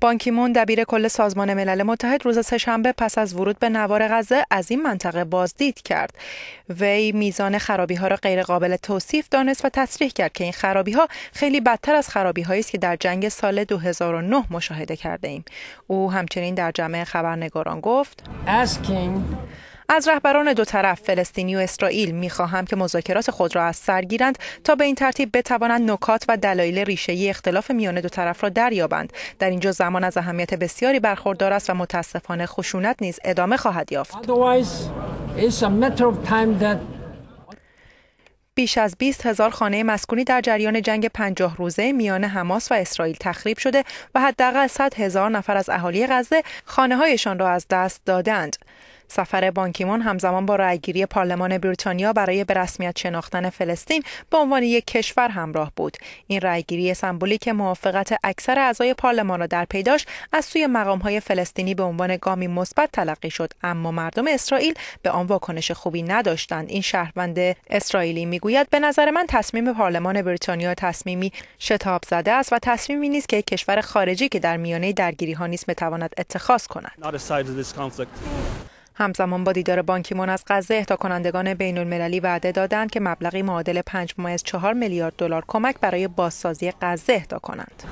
بانکیمون دبیر کل سازمان ملل متحد روز سهشنبه پس از ورود به نوار غزه از این منطقه بازدید کرد وی میزان خرابی ها را غیرقابل توصیف دانست و تصریح کرد که این خرابی ها خیلی بدتر از خرابی هایی است که در جنگ سال 2009 مشاهده کرده ایم او همچنین در جمع خبرنگاران گفت از رهبران دو طرف فلسطینی و اسرائیل میخواهم که مذاکرات خود را از سر گیرند تا به این ترتیب بتوانند نکات و دلایل ریشه‌ای اختلاف میان دو طرف را دریابند در اینجا زمان از اهمیت بسیاری برخوردار است و متاسفانه خشونت نیز ادامه خواهد یافت بیش از 20 هزار خانه مسکونی در جریان جنگ 50 روزه میان حماس و اسرائیل تخریب شده و حداقل 100 هزار نفر از اهالی غزه خانه را از دست دادند. سفر بانکیمون همزمان با رأیگیری پارلمان بریتانیا برای به رسمیت شناختن فلسطین به عنوان یک کشور همراه بود این رأیگیری سمبولیک موافقت اکثر اعضای پارلمان را در پیداش از سوی های فلسطینی به عنوان گامی مثبت تلقی شد اما مردم اسرائیل به آن واکنش خوبی نداشتند این شهروند اسرائیلی میگوید به نظر من تصمیم پارلمان بریتانیا تصمیمی شتاب زده است و تصمیمی نیست که یک کشور خارجی که در میانه درگیری ها نیست بتواند اتخاذ کند همزمان با دیدار بانکیمون از غزه اهدا کنندگان بین المللی وعده دادند که مبلغی معادل 5.4 میلیارد دلار کمک برای بازسازی غزه اهدا کنند.